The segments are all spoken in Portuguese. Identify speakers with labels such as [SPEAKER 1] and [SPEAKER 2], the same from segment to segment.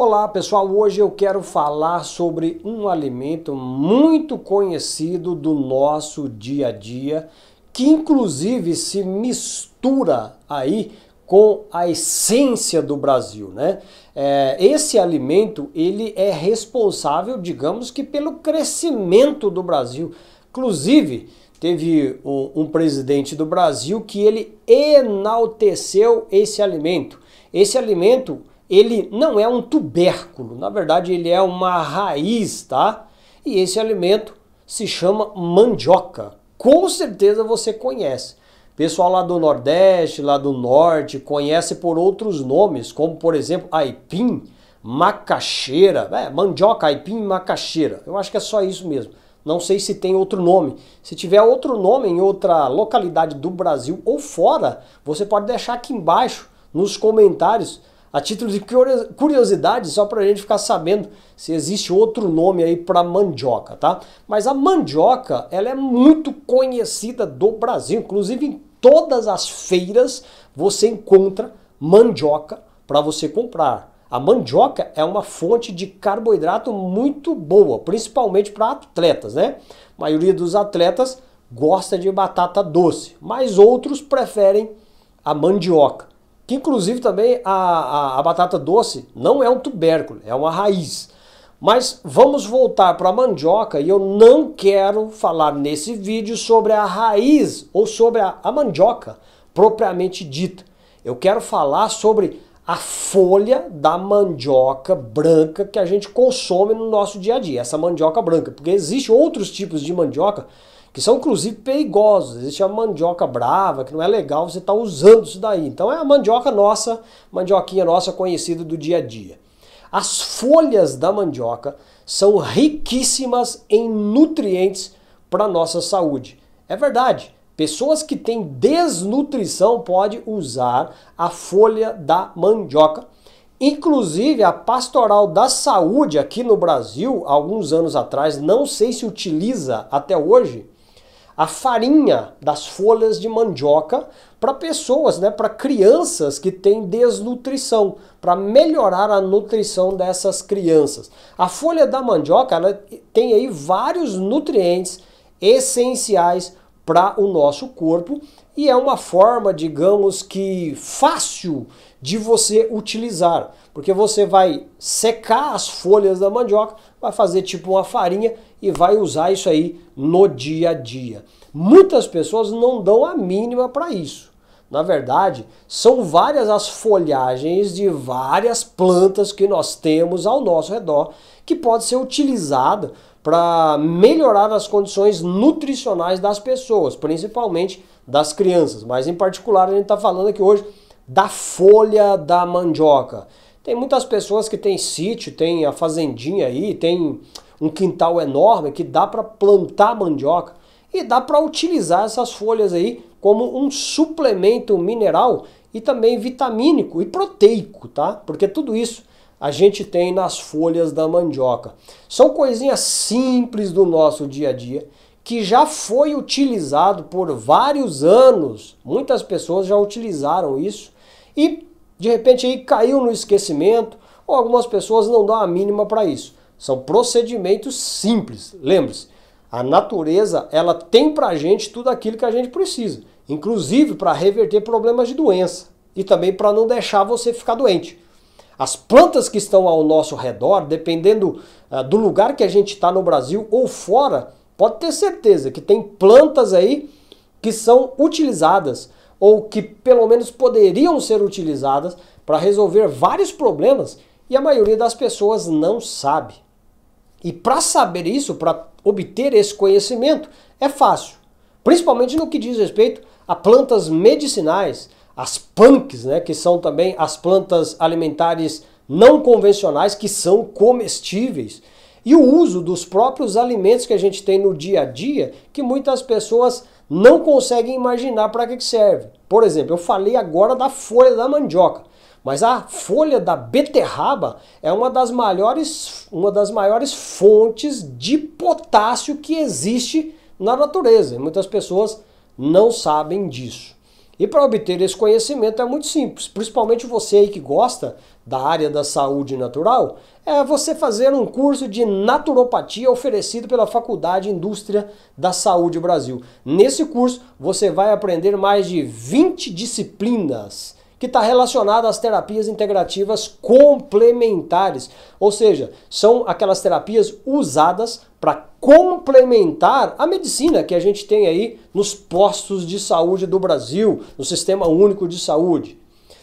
[SPEAKER 1] Olá pessoal, hoje eu quero falar sobre um alimento muito conhecido do nosso dia a dia, que inclusive se mistura aí com a essência do Brasil, né? É, esse alimento ele é responsável, digamos que, pelo crescimento do Brasil. Inclusive, teve um, um presidente do Brasil que ele enalteceu esse alimento. Esse alimento ele não é um tubérculo, na verdade ele é uma raiz, tá? E esse alimento se chama mandioca. Com certeza você conhece. Pessoal lá do Nordeste, lá do Norte, conhece por outros nomes, como por exemplo aipim, macaxeira, é, mandioca, aipim, macaxeira. Eu acho que é só isso mesmo. Não sei se tem outro nome. Se tiver outro nome em outra localidade do Brasil ou fora, você pode deixar aqui embaixo nos comentários a título de curiosidade, só para a gente ficar sabendo se existe outro nome aí para mandioca, tá? Mas a mandioca, ela é muito conhecida do Brasil, inclusive em todas as feiras você encontra mandioca para você comprar. A mandioca é uma fonte de carboidrato muito boa, principalmente para atletas, né? A maioria dos atletas gosta de batata doce, mas outros preferem a mandioca. Que inclusive também a, a, a batata doce não é um tubérculo, é uma raiz. Mas vamos voltar para a mandioca e eu não quero falar nesse vídeo sobre a raiz ou sobre a, a mandioca propriamente dita. Eu quero falar sobre a folha da mandioca branca que a gente consome no nosso dia a dia, essa mandioca branca, porque existem outros tipos de mandioca que são inclusive perigosos. Existe a mandioca brava, que não é legal você estar tá usando isso daí. Então é a mandioca nossa, mandioquinha nossa conhecida do dia a dia. As folhas da mandioca são riquíssimas em nutrientes para nossa saúde. É verdade. Pessoas que têm desnutrição podem usar a folha da mandioca. Inclusive, a Pastoral da Saúde aqui no Brasil, alguns anos atrás, não sei se utiliza até hoje, a farinha das folhas de mandioca para pessoas, né, para crianças que têm desnutrição, para melhorar a nutrição dessas crianças. A folha da mandioca ela tem aí vários nutrientes essenciais para o nosso corpo e é uma forma, digamos que fácil de você utilizar, porque você vai secar as folhas da mandioca, vai fazer tipo uma farinha e vai usar isso aí no dia a dia. Muitas pessoas não dão a mínima para isso. Na verdade, são várias as folhagens de várias plantas que nós temos ao nosso redor que pode ser utilizada para melhorar as condições nutricionais das pessoas, principalmente das crianças. Mas em particular a gente está falando aqui hoje da folha da mandioca. Tem muitas pessoas que têm sítio, tem a fazendinha aí, tem um quintal enorme que dá para plantar mandioca e dá para utilizar essas folhas aí como um suplemento mineral e também vitamínico e proteico, tá? Porque tudo isso a gente tem nas folhas da mandioca. São coisinhas simples do nosso dia a dia que já foi utilizado por vários anos. Muitas pessoas já utilizaram isso e de repente aí caiu no esquecimento ou algumas pessoas não dão a mínima para isso. São procedimentos simples. Lembre-se, a natureza ela tem para a gente tudo aquilo que a gente precisa, inclusive para reverter problemas de doença e também para não deixar você ficar doente. As plantas que estão ao nosso redor, dependendo uh, do lugar que a gente está no Brasil ou fora, pode ter certeza que tem plantas aí que são utilizadas ou que pelo menos poderiam ser utilizadas para resolver vários problemas e a maioria das pessoas não sabe. E para saber isso, para obter esse conhecimento, é fácil, principalmente no que diz respeito a plantas medicinais, as punks, né, que são também as plantas alimentares não convencionais que são comestíveis. E o uso dos próprios alimentos que a gente tem no dia a dia, que muitas pessoas não conseguem imaginar para que serve. Por exemplo, eu falei agora da folha da mandioca, mas a folha da beterraba é uma das maiores, uma das maiores fontes de potássio que existe na natureza. E muitas pessoas não sabem disso. E para obter esse conhecimento é muito simples, principalmente você aí que gosta da área da saúde natural, é você fazer um curso de naturopatia oferecido pela Faculdade Indústria da Saúde Brasil. Nesse curso você vai aprender mais de 20 disciplinas que está relacionada às terapias integrativas complementares, ou seja, são aquelas terapias usadas para complementar a medicina que a gente tem aí nos postos de saúde do Brasil, no Sistema Único de Saúde.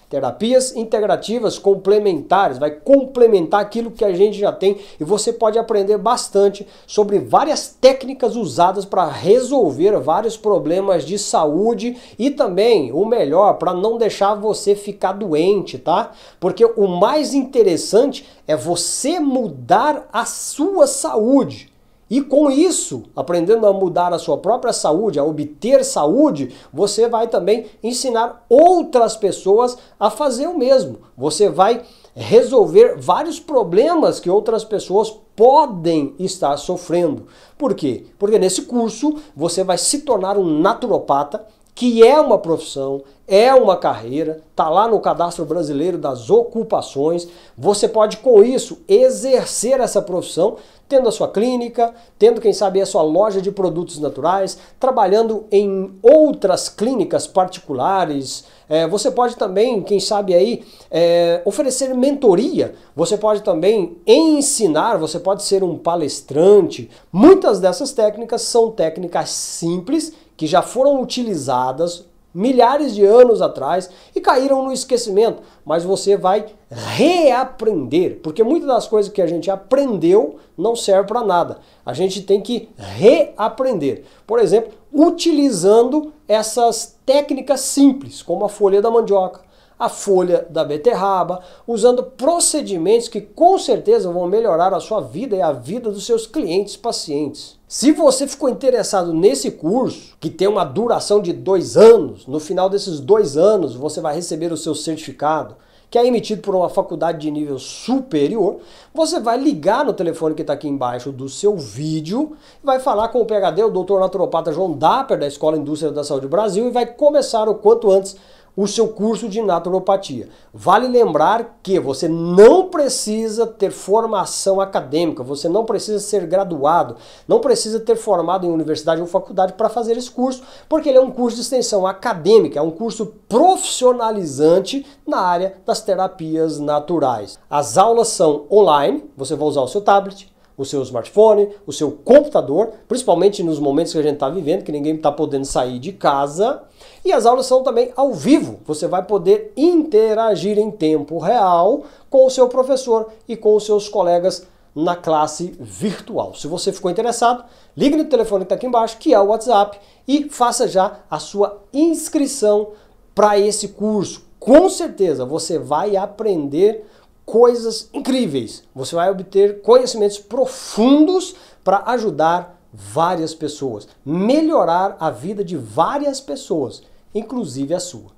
[SPEAKER 1] Terapias integrativas complementares, vai complementar aquilo que a gente já tem e você pode aprender bastante sobre várias técnicas usadas para resolver vários problemas de saúde e também, o melhor, para não deixar você ficar doente, tá? Porque o mais interessante é você mudar a sua saúde. E com isso, aprendendo a mudar a sua própria saúde, a obter saúde, você vai também ensinar outras pessoas a fazer o mesmo. Você vai resolver vários problemas que outras pessoas podem estar sofrendo. Por quê? Porque nesse curso você vai se tornar um naturopata, que é uma profissão, é uma carreira, tá lá no cadastro brasileiro das ocupações. Você pode com isso exercer essa profissão tendo a sua clínica, tendo, quem sabe, a sua loja de produtos naturais, trabalhando em outras clínicas particulares. É, você pode também, quem sabe aí, é, oferecer mentoria, você pode também ensinar, você pode ser um palestrante. Muitas dessas técnicas são técnicas simples que já foram utilizadas milhares de anos atrás e caíram no esquecimento, mas você vai reaprender, porque muitas das coisas que a gente aprendeu não serve para nada. A gente tem que reaprender. Por exemplo, utilizando essas técnicas simples, como a folha da mandioca, a folha da beterraba, usando procedimentos que com certeza vão melhorar a sua vida e a vida dos seus clientes pacientes. Se você ficou interessado nesse curso, que tem uma duração de dois anos, no final desses dois anos você vai receber o seu certificado, que é emitido por uma faculdade de nível superior, você vai ligar no telefone que está aqui embaixo do seu vídeo, vai falar com o PHD, o doutor naturopata João Dapper, da Escola Indústria da Saúde Brasil, e vai começar o quanto antes o seu curso de naturopatia. Vale lembrar que você não precisa ter formação acadêmica, você não precisa ser graduado, não precisa ter formado em universidade ou faculdade para fazer esse curso, porque ele é um curso de extensão acadêmica, é um curso profissionalizante na área das terapias naturais. As aulas são online, você vai usar o seu tablet, o seu smartphone, o seu computador, principalmente nos momentos que a gente está vivendo, que ninguém está podendo sair de casa. E as aulas são também ao vivo. Você vai poder interagir em tempo real com o seu professor e com os seus colegas na classe virtual. Se você ficou interessado, ligue no telefone que está aqui embaixo, que é o WhatsApp, e faça já a sua inscrição para esse curso. Com certeza você vai aprender coisas incríveis. Você vai obter conhecimentos profundos para ajudar várias pessoas, melhorar a vida de várias pessoas, inclusive a sua.